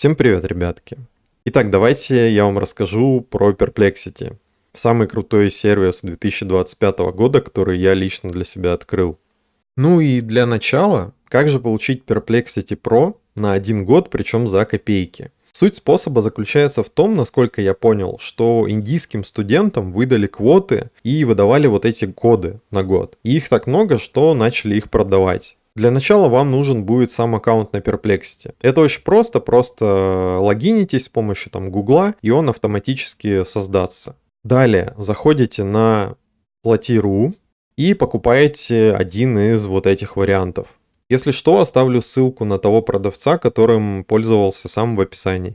Всем привет, ребятки! Итак, давайте я вам расскажу про Perplexity. Самый крутой сервис 2025 года, который я лично для себя открыл. Ну и для начала, как же получить Perplexity Pro на один год, причем за копейки? Суть способа заключается в том, насколько я понял, что индийским студентам выдали квоты и выдавали вот эти коды на год. И их так много, что начали их продавать. Для начала вам нужен будет сам аккаунт на Perplexity. Это очень просто, просто логинитесь с помощью там Гугла, и он автоматически создастся. Далее заходите на плати.ру и покупаете один из вот этих вариантов. Если что, оставлю ссылку на того продавца, которым пользовался сам в описании.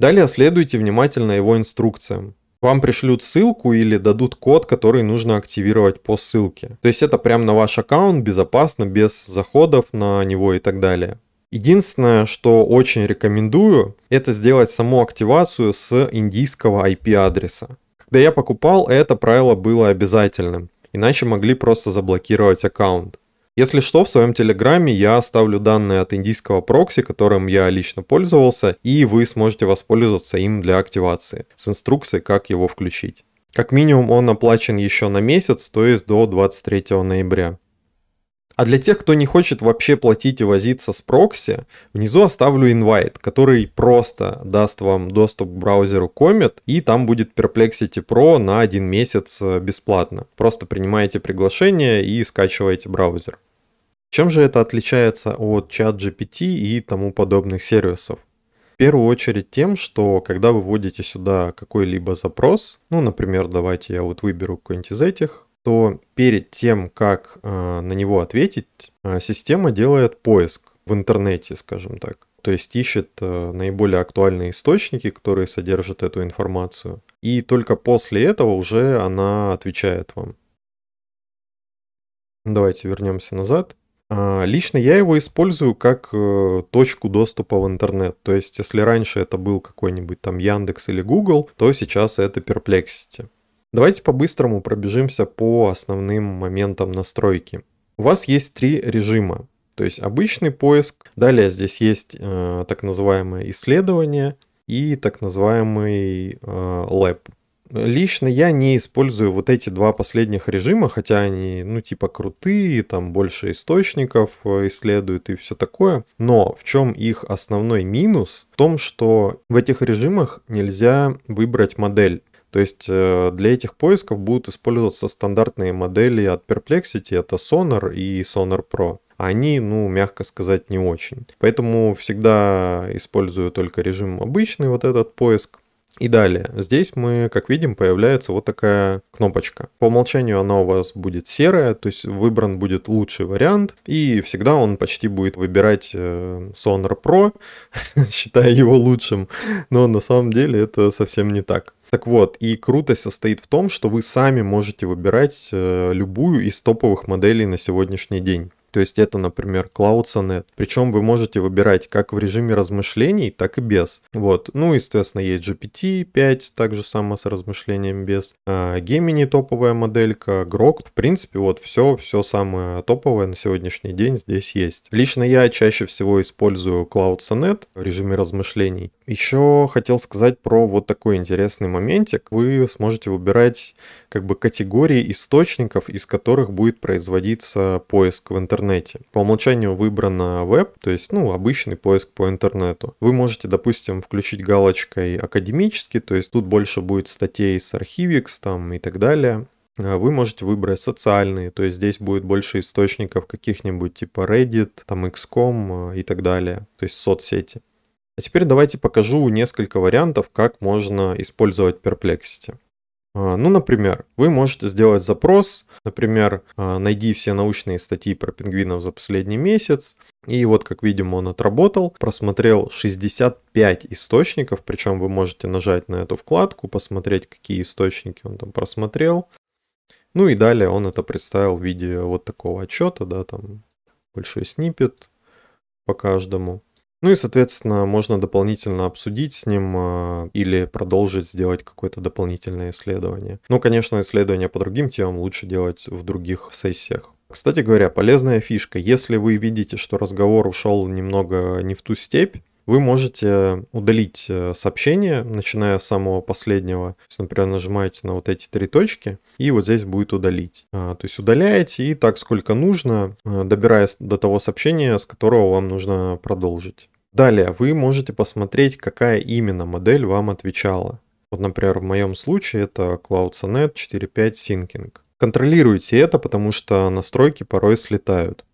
Далее следуйте внимательно его инструкциям вам пришлют ссылку или дадут код, который нужно активировать по ссылке. То есть это прям на ваш аккаунт, безопасно, без заходов на него и так далее. Единственное, что очень рекомендую, это сделать саму активацию с индийского IP-адреса. Когда я покупал, это правило было обязательным, иначе могли просто заблокировать аккаунт. Если что, в своем телеграме я оставлю данные от индийского прокси, которым я лично пользовался, и вы сможете воспользоваться им для активации с инструкцией, как его включить. Как минимум он оплачен еще на месяц, то есть до 23 ноября. А для тех, кто не хочет вообще платить и возиться с прокси, внизу оставлю инвайт, который просто даст вам доступ к браузеру Comet, и там будет Perplexity Pro на один месяц э, бесплатно. Просто принимаете приглашение и скачиваете браузер. Чем же это отличается от чат GPT и тому подобных сервисов? В первую очередь тем, что когда вы вводите сюда какой-либо запрос, ну, например, давайте я вот выберу какой-нибудь из этих, то перед тем, как э, на него ответить, э, система делает поиск в интернете, скажем так. То есть ищет э, наиболее актуальные источники, которые содержат эту информацию. И только после этого уже она отвечает вам. Давайте вернемся назад. А, лично я его использую как э, точку доступа в интернет. То есть, если раньше это был какой-нибудь там Яндекс или Google, то сейчас это Perplexity. Давайте по-быстрому пробежимся по основным моментам настройки. У вас есть три режима. То есть обычный поиск, далее здесь есть э, так называемое исследование и так называемый э, lab. Лично я не использую вот эти два последних режима, хотя они, ну, типа крутые, там больше источников э, исследуют и все такое. Но в чем их основной минус? В том, что в этих режимах нельзя выбрать модель. То есть э, для этих поисков будут использоваться стандартные модели от Perplexity, это Sonar и Sonar Pro они, ну, мягко сказать, не очень. Поэтому всегда использую только режим обычный, вот этот поиск. И далее, здесь мы, как видим, появляется вот такая кнопочка. По умолчанию она у вас будет серая, то есть выбран будет лучший вариант, и всегда он почти будет выбирать э, Sonar Pro, считая его лучшим, но на самом деле это совсем не так. Так вот, и крутость состоит в том, что вы сами можете выбирать э, любую из топовых моделей на сегодняшний день. То есть это, например, CloudSonet. Причем вы можете выбирать как в режиме размышлений, так и без. Вот. Ну, естественно, есть GPT-5, также само с размышлением без. А, Gemini топовая моделька, Grok. В принципе, вот все, все самое топовое на сегодняшний день здесь есть. Лично я чаще всего использую CloudSonet в режиме размышлений. Еще хотел сказать про вот такой интересный моментик. Вы сможете выбирать как бы категории источников, из которых будет производиться поиск в интернете. По умолчанию выбрано веб, то есть ну, обычный поиск по интернету. Вы можете, допустим, включить галочкой академический, то есть тут больше будет статей с архивикс там и так далее. А вы можете выбрать социальные, то есть здесь будет больше источников каких-нибудь типа Reddit, там XCOM и так далее, то есть соцсети. А теперь давайте покажу несколько вариантов, как можно использовать Perplexity. А, ну, например, вы можете сделать запрос, например, а, найди все научные статьи про пингвинов за последний месяц, и вот, как видим, он отработал, просмотрел 65 источников, причем вы можете нажать на эту вкладку, посмотреть, какие источники он там просмотрел. Ну и далее он это представил в виде вот такого отчета, да, там большой снипет по каждому. Ну и, соответственно, можно дополнительно обсудить с ним а, или продолжить сделать какое-то дополнительное исследование. Ну, конечно, исследования по другим темам лучше делать в других сессиях. Кстати говоря, полезная фишка. Если вы видите, что разговор ушел немного не в ту степь, вы можете удалить э, сообщение, начиная с самого последнего. То есть, например, нажимаете на вот эти три точки, и вот здесь будет удалить. А, то есть удаляете и так сколько нужно, э, добираясь до того сообщения, с которого вам нужно продолжить. Далее вы можете посмотреть, какая именно модель вам отвечала. Вот, например, в моем случае это CloudSonet 4.5 Syncing. Контролируйте это, потому что настройки порой слетают.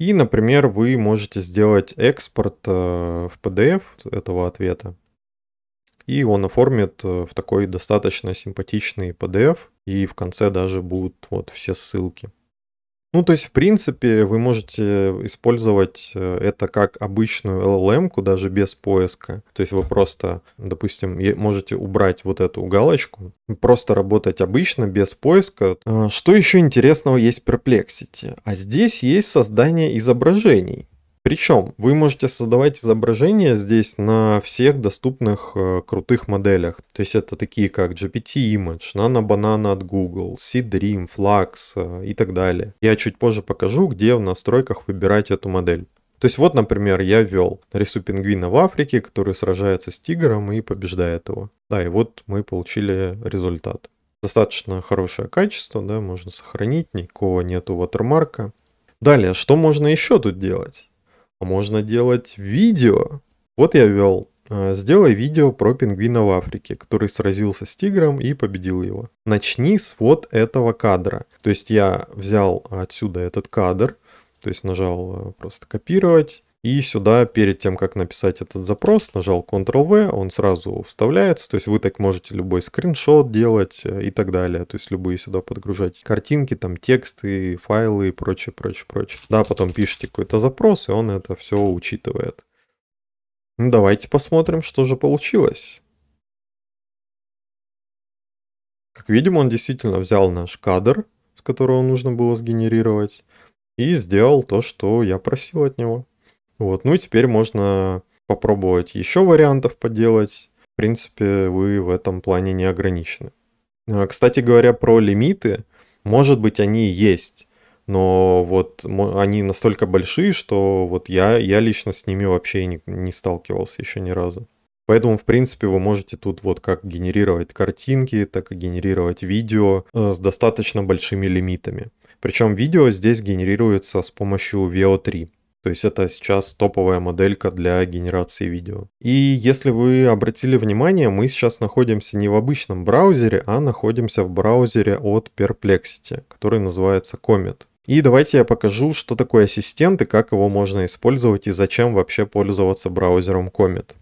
И, например, вы можете сделать экспорт э, в PDF этого ответа. И он оформит э, в такой достаточно симпатичный PDF. И в конце даже будут вот все ссылки. Ну, то есть, в принципе, вы можете э, использовать э, это как обычную LLM, даже без поиска. То есть вы просто, допустим, можете убрать вот эту галочку, просто работать обычно, без поиска. А, что еще интересного есть в Perplexity? А здесь есть создание изображений. Причем вы можете создавать изображения здесь на всех доступных э, крутых моделях. То есть это такие как GPT Image, Nano Banana от Google, C-Dream, Flux э, и так далее. Я чуть позже покажу, где в настройках выбирать эту модель. То есть вот, например, я ввел рису пингвина в Африке, который сражается с тигром и побеждает его. Да, и вот мы получили результат. Достаточно хорошее качество, да, можно сохранить, никакого нету ватермарка. Далее, что можно еще тут делать? Можно делать видео. Вот я вел. Э, Сделай видео про пингвина в Африке, который сразился с тигром и победил его. Начни с вот этого кадра. То есть я взял отсюда этот кадр, то есть нажал э, просто копировать, и сюда, перед тем, как написать этот запрос, нажал Ctrl-V, он сразу вставляется. То есть вы так можете любой скриншот делать э, и так далее. То есть любые сюда подгружать картинки, там тексты, файлы и прочее, прочее, прочее. Да, потом пишите какой-то запрос, и он это все учитывает. Ну, давайте посмотрим, что же получилось. Как видим, он действительно взял наш кадр, с которого нужно было сгенерировать, и сделал то, что я просил от него. Вот, ну и теперь можно попробовать еще вариантов поделать. В принципе, вы в этом плане не ограничены. А, кстати говоря, про лимиты, может быть, они и есть, но вот они настолько большие, что вот я, я лично с ними вообще не, не сталкивался еще ни разу. Поэтому, в принципе, вы можете тут вот как генерировать картинки, так и генерировать видео э, с достаточно большими лимитами. Причем видео здесь генерируется с помощью VO3. То есть это сейчас топовая моделька для генерации видео. И если вы обратили внимание, мы сейчас находимся не в обычном браузере, а находимся в браузере от Perplexity, который называется Comet. И давайте я покажу, что такое ассистент и как его можно использовать и зачем вообще пользоваться браузером Comet.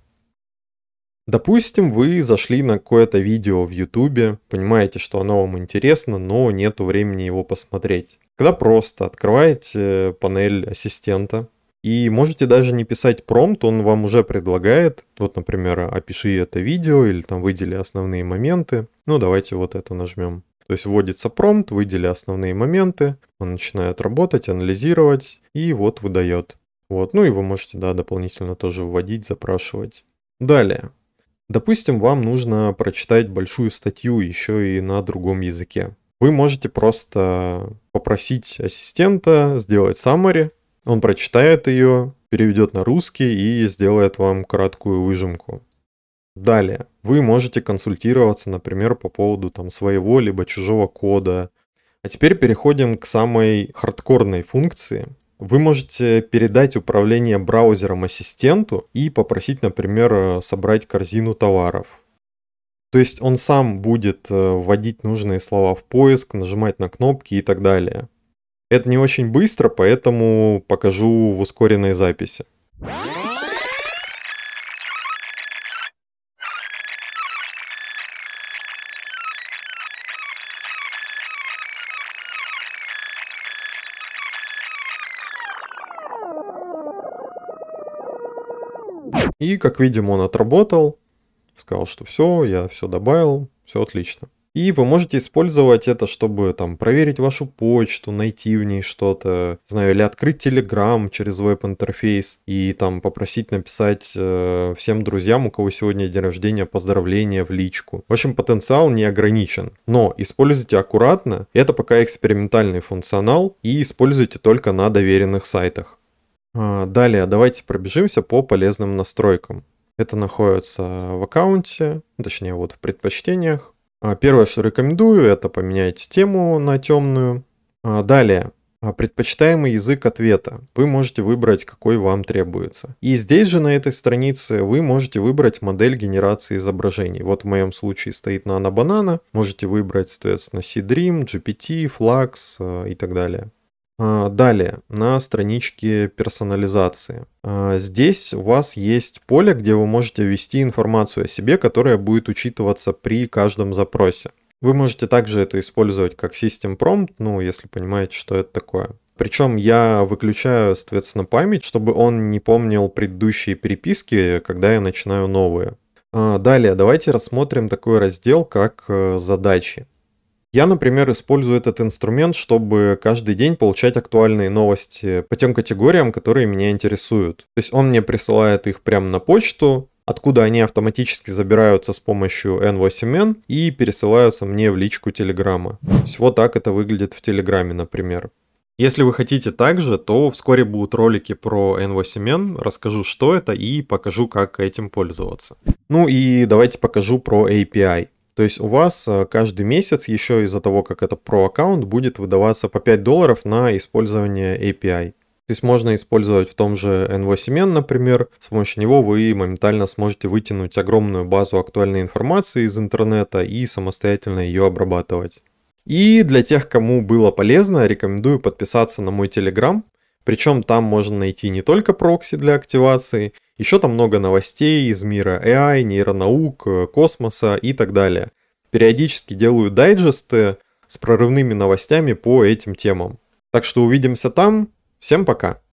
Допустим, вы зашли на какое-то видео в YouTube, понимаете, что оно вам интересно, но нет времени его посмотреть когда просто открываете э, панель ассистента, и можете даже не писать промпт, он вам уже предлагает, вот, например, опиши это видео или там выдели основные моменты. Ну, давайте вот это нажмем. То есть вводится промпт, выдели основные моменты, он начинает работать, анализировать и вот выдает. Вот, ну и вы можете, да, дополнительно тоже вводить, запрашивать. Далее. Допустим, вам нужно прочитать большую статью еще и на другом языке. Вы можете просто попросить ассистента сделать summary, он прочитает ее, переведет на русский и сделает вам краткую выжимку. Далее, вы можете консультироваться, например, по поводу там, своего либо чужого кода. А теперь переходим к самой хардкорной функции. Вы можете передать управление браузером ассистенту и попросить, например, собрать корзину товаров – то есть он сам будет э, вводить нужные слова в поиск, нажимать на кнопки и так далее. Это не очень быстро, поэтому покажу в ускоренной записи. И, как видим, он отработал сказал, что все, я все добавил, все отлично. И вы можете использовать это, чтобы там проверить вашу почту, найти в ней что-то, знаю, или открыть Telegram через веб-интерфейс и там попросить написать э, всем друзьям, у кого сегодня день рождения, поздравления в личку. В общем, потенциал не ограничен, но используйте аккуратно, это пока экспериментальный функционал и используйте только на доверенных сайтах. А, далее давайте пробежимся по полезным настройкам. Это находится в аккаунте, точнее вот в предпочтениях. А, первое, что рекомендую, это поменять тему на темную. А, далее, а, предпочитаемый язык ответа. Вы можете выбрать, какой вам требуется. И здесь же на этой странице вы можете выбрать модель генерации изображений. Вот в моем случае стоит Nano Banana. Можете выбрать, соответственно, C-Dream, GPT, Flux и так далее. А, далее, на страничке персонализации. А, здесь у вас есть поле, где вы можете ввести информацию о себе, которая будет учитываться при каждом запросе. Вы можете также это использовать как System Prompt, ну, если понимаете, что это такое. Причем я выключаю, соответственно, память, чтобы он не помнил предыдущие переписки, когда я начинаю новые. А, далее, давайте рассмотрим такой раздел, как э, задачи. Я, например, использую этот инструмент, чтобы каждый день получать актуальные новости по тем категориям, которые меня интересуют. То есть он мне присылает их прямо на почту, откуда они автоматически забираются с помощью N8N и пересылаются мне в личку Телеграма. То есть вот так это выглядит в Телеграме, например. Если вы хотите также, то вскоре будут ролики про N8N, расскажу, что это и покажу, как этим пользоваться. Ну и давайте покажу про API. То есть у вас э, каждый месяц еще из-за того, как это про аккаунт, будет выдаваться по 5 долларов на использование API. То есть можно использовать в том же N8N, например. С помощью него вы моментально сможете вытянуть огромную базу актуальной информации из интернета и самостоятельно ее обрабатывать. И для тех, кому было полезно, рекомендую подписаться на мой Telegram. Причем там можно найти не только прокси для активации, еще там много новостей из мира AI, нейронаук, э, космоса и так далее. Периодически делаю дайджесты с прорывными новостями по этим темам. Так что увидимся там. Всем пока!